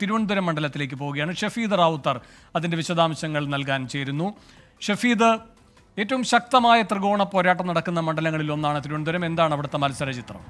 തിരുവനന്തപുരം മണ്ഡലത്തിലേക്ക് പോവുകയാണ് ഷഫീദ് റാവുത്തർ അതിൻ്റെ വിശദാംശങ്ങൾ നൽകാൻ ചേരുന്നു ഷഫീദ് ഏറ്റവും ശക്തമായ ത്രികോണ പോരാട്ടം നടക്കുന്ന മണ്ഡലങ്ങളിൽ ഒന്നാണ് തിരുവനന്തപുരം എന്താണ് അവിടുത്തെ മത്സര ചിത്രം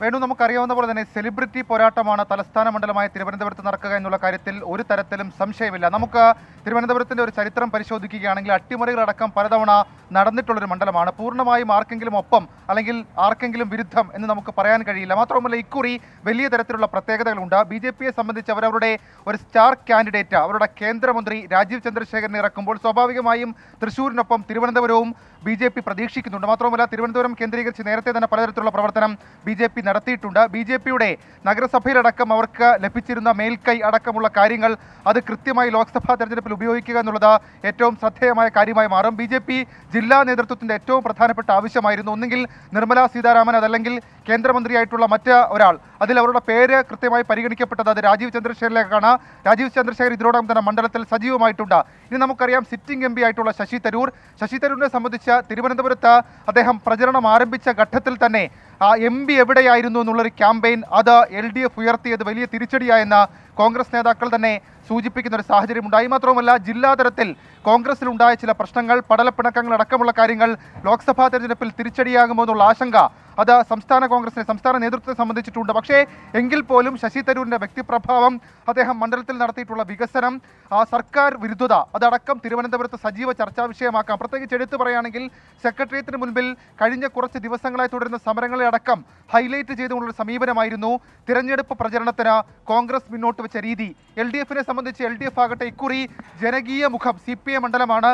വേണു നമുക്കറിയാവുന്ന പോലെ തന്നെ സെലിബ്രിറ്റി പോരാട്ടമാണ് തലസ്ഥാന മണ്ഡലമായ തിരുവനന്തപുരത്ത് നടക്കുക എന്നുള്ള കാര്യത്തിൽ ഒരു തരത്തിലും സംശയമില്ല നമുക്ക് തിരുവനന്തപുരത്തിൻ്റെ ഒരു ചരിത്രം പരിശോധിക്കുകയാണെങ്കിൽ അട്ടിമറികളടക്കം പലതവണ നടന്നിട്ടുള്ളൊരു മണ്ഡലമാണ് പൂർണ്ണമായും ആർക്കെങ്കിലും ഒപ്പം അല്ലെങ്കിൽ ആർക്കെങ്കിലും വിരുദ്ധം എന്ന് നമുക്ക് പറയാൻ കഴിയില്ല മാത്രമല്ല ഇക്കുറി വലിയ തരത്തിലുള്ള പ്രത്യേകതകളുണ്ട് ബി ജെ പിയെ സംബന്ധിച്ച് അവരവരുടെ ഒരു സ്റ്റാർ കാൻഡിഡേറ്റ് അവരുടെ കേന്ദ്രമന്ത്രി രാജീവ് ചന്ദ്രശേഖരനെ ഇറക്കുമ്പോൾ സ്വാഭാവികമായും തൃശ്ശൂരിനൊപ്പം തിരുവനന്തപുരവും ബി ജെ പി പ്രതീക്ഷിക്കുന്നുണ്ട് മാത്രമല്ല തിരുവനന്തപുരം കേന്ദ്രീകരിച്ച് നേരത്തെ തന്നെ പലതരത്തിലുള്ള പ്രവർത്തനം ബി ജെ പി നടത്തിയിട്ടുണ്ട് ബി ജെ പിയുടെ നഗരസഭയിലടക്കം അവർക്ക് ലഭിച്ചിരുന്ന മേൽക്കൈ അടക്കമുള്ള കാര്യങ്ങൾ അത് കൃത്യമായി ലോക്സഭാ തെരഞ്ഞെടുപ്പിൽ ഉപയോഗിക്കുക എന്നുള്ളത് ഏറ്റവും ശ്രദ്ധേയമായ കാര്യമായി മാറും ബി ജെ പി ജില്ലാ നേതൃത്വത്തിൻ്റെ ഏറ്റവും പ്രധാനപ്പെട്ട ആവശ്യമായിരുന്നു ഒന്നെങ്കിൽ നിർമ്മലാ സീതാരാമൻ അതല്ലെങ്കിൽ കേന്ദ്രമന്ത്രിയായിട്ടുള്ള മറ്റ് ഒരാൾ അതിൽ അവരുടെ പേര് കൃത്യമായി പരിഗണിക്കപ്പെട്ടത് അത് രാജീവ് ചന്ദ്രശേഖരിലേക്കാണ് രാജീവ് ചന്ദ്രശേഖർ ഇതിനോടകം തന്നെ മണ്ഡലത്തിൽ സജീവമായിട്ടുണ്ട് ഇനി നമുക്കറിയാം സിറ്റിംഗ് എം ആയിട്ടുള്ള ശശി തരൂർ ശശി തരൂരിനെ സംബന്ധിച്ച് തിരുവനന്തപുരത്ത് അദ്ദേഹം പ്രചരണം ആരംഭിച്ച ഘട്ടത്തിൽ തന്നെ എം പി എവിടെയായി ഉണ്ടായിരുന്നു എന്നുള്ളൊരു ക്യാമ്പയിൻ അത് എൽ ഡി എഫ് ഉയർത്തിയത് വലിയ തിരിച്ചടിയായെന്ന് കോൺഗ്രസ് നേതാക്കൾ തന്നെ സൂചിപ്പിക്കുന്ന ഒരു സാഹചര്യം ഉണ്ടായി മാത്രവുമല്ല ജില്ലാതലത്തിൽ കോൺഗ്രസിലുണ്ടായ ചില പ്രശ്നങ്ങൾ പടലപ്പിണക്കങ്ങൾ അടക്കമുള്ള കാര്യങ്ങൾ ലോക്സഭാ തെരഞ്ഞെടുപ്പിൽ തിരിച്ചടിയാകുമോ എന്നുള്ള ആശങ്ക അത് സംസ്ഥാന കോൺഗ്രസിനെ സംസ്ഥാന നേതൃത്വത്തെ സംബന്ധിച്ചിട്ടുണ്ട് പക്ഷേ എങ്കിൽ പോലും ശശി തരൂരിൻ്റെ വ്യക്തിപ്രഭാവം അദ്ദേഹം മണ്ഡലത്തിൽ നടത്തിയിട്ടുള്ള വികസനം ആ സർക്കാർ വിരുദ്ധത അതടക്കം തിരുവനന്തപുരത്ത് സജീവ ചർച്ചാ വിഷയമാക്കാം പ്രത്യേകിച്ച് എടുത്തു പറയുകയാണെങ്കിൽ സെക്രട്ടേറിയറ്റിന് മുൻപിൽ കഴിഞ്ഞ കുറച്ച് ദിവസങ്ങളായി തുടരുന്ന സമരങ്ങളെ അടക്കം ഹൈലൈറ്റ് ചെയ്തുകൊണ്ടുള്ള സമീപനമായിരുന്നു തിരഞ്ഞെടുപ്പ് പ്രചരണത്തിന് കോൺഗ്രസ് മുന്നോട്ട് വെച്ച രീതി എൽ ഡി എഫിനെ സംബന്ധിച്ച് എൽ ഡി എഫ് ആകട്ടെ ഇക്കുറി ജനകീയ മുഖം സി പി ഐ മണ്ഡലമാണ്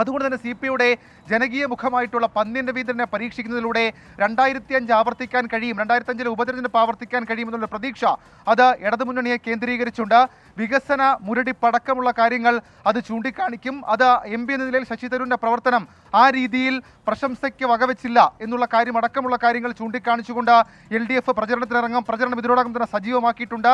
അതുകൊണ്ട് തന്നെ സി പി ഐയുടെ ജനകീയ മുഖമായിട്ടുള്ള പന്ന്യൻ രവീന്ദ്രനെ പരീക്ഷിക്കുന്നതിലൂടെ രണ്ടായിരത്തി അഞ്ച് ആവർത്തിക്കാൻ കഴിയും രണ്ടായിരത്തി അഞ്ചിലെ ഉപതെരഞ്ഞെടുപ്പ് ആവർത്തിക്കാൻ കഴിയുമെന്നുള്ള പ്രതീക്ഷ അത് ഇടതുമുന്നണിയെ കേന്ദ്രീകരിച്ചുണ്ട് വികസന മുരടിപ്പടക്കമുള്ള കാര്യങ്ങൾ അത് ചൂണ്ടിക്കാണിക്കും അത് എം പി എന്ന നിലയിൽ ശശി തരൂരിൻ്റെ പ്രവർത്തനം ആ രീതിയിൽ പ്രശംസയ്ക്ക് വകവെച്ചില്ല എന്നുള്ള കാര്യം അടക്കമുള്ള കാര്യങ്ങൾ ചൂണ്ടിക്കാണിച്ചുകൊണ്ട് എൽ ഡി എഫ് പ്രചരണത്തിനിറങ്ങും പ്രചരണം ഇതിനോടകം തന്നെ സജീവമാക്കിയിട്ടുണ്ട്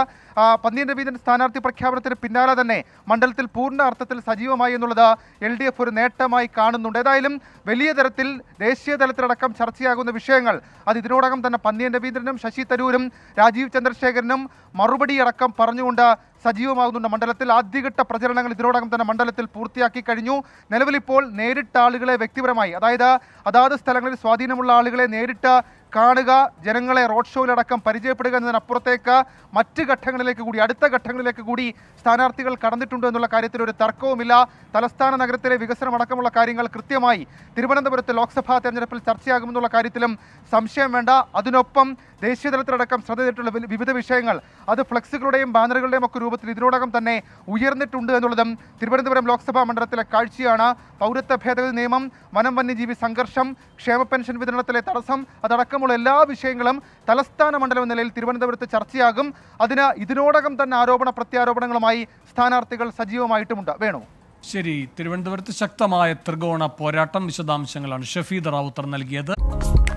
പന്നീൻ രവീന്ദ്രൻ സ്ഥാനാർത്ഥി പ്രഖ്യാപനത്തിന് പിന്നാലെ തന്നെ മണ്ഡലത്തിൽ പൂർണ്ണ അർത്ഥത്തിൽ സജീവമായി എന്നുള്ളത് എൽ ഡി എഫ് ഒരു നേട്ടമായി കാണുന്നുണ്ട് ഏതായാലും വലിയ തരത്തിൽ ദേശീയ തലത്തിലടക്കം ചർച്ചയാകുന്ന വിഷയങ്ങൾ അത് ഇതിനോടകം തന്നെ പന്നിയൻ രവീന്ദ്രനും ശശി തരൂരും രാജീവ് ചന്ദ്രശേഖരനും മറുപടിയടക്കം പറഞ്ഞുകൊണ്ട് സജീവമാകുന്നുണ്ട് മണ്ഡലത്തിൽ ആദ്യഘട്ട പ്രചരണങ്ങൾ ഇതിനോടകം തന്നെ മണ്ഡലത്തിൽ പൂർത്തിയാക്കി കഴിഞ്ഞു നിലവിലിപ്പോൾ നേരിട്ട ആളുകളെ വ്യക്തിപരമായി അതായത് അതാത് സ്ഥലങ്ങളിൽ സ്വാധീനമുള്ള ആളുകളെ നേരിട്ട് കാണുക ജനങ്ങളെ റോഡ് ഷോയിലടക്കം പരിചയപ്പെടുക എന്നതിനപ്പുറത്തേക്ക് മറ്റ് ഘട്ടങ്ങളിലേക്ക് കൂടി അടുത്ത ഘട്ടങ്ങളിലേക്ക് കൂടി സ്ഥാനാർത്ഥികൾ കടന്നിട്ടുണ്ട് എന്നുള്ള കാര്യത്തിൽ ഒരു തർക്കവുമില്ല തലസ്ഥാന നഗരത്തിലെ അടക്കമുള്ള കാര്യങ്ങൾ കൃത്യമായി തിരുവനന്തപുരത്ത് ലോക്സഭാ തെരഞ്ഞെടുപ്പിൽ ചർച്ചയാകുമെന്നുള്ള കാര്യത്തിലും സംശയം വേണ്ട അതിനൊപ്പം ദേശീയ തലത്തിലടക്കം ശ്രദ്ധ നേരിട്ടുള്ള വിവിധ വിഷയങ്ങൾ അത് ഫ്ലക്സുകളുടെയും ബാനറുകളുടെയും ഒക്കെ രൂപത്തിൽ ഇതിനോടകം തന്നെ ഉയർന്നിട്ടുണ്ട് എന്നുള്ളതും തിരുവനന്തപുരം ലോക്സഭാ മണ്ഡലത്തിലെ കാഴ്ചയാണ് പൗരത്വ ഭേദഗതി നിയമം വനം വന്യജീവി സംഘർഷം ക്ഷേമ പെൻഷൻ വിതരണത്തിലെ തടസ്സം അതടക്കം അടക്കമുള്ള എല്ലാ വിഷയങ്ങളും തലസ്ഥാന മണ്ഡലം എന്ന നിലയിൽ തിരുവനന്തപുരത്ത് ചർച്ചയാകും അതിന് ഇതിനോടകം തന്നെ ആരോപണ പ്രത്യാരോപണങ്ങളുമായി സ്ഥാനാർത്ഥികൾ സജീവമായിട്ടുമുണ്ട് വേണു ശരി തിരുവനന്തപുരത്ത് ശക്തമായ ത്രികോണ പോരാട്ടം വിശദാംശങ്ങളാണ് ഷഫീദ് റാവുത്തർ നൽകിയത്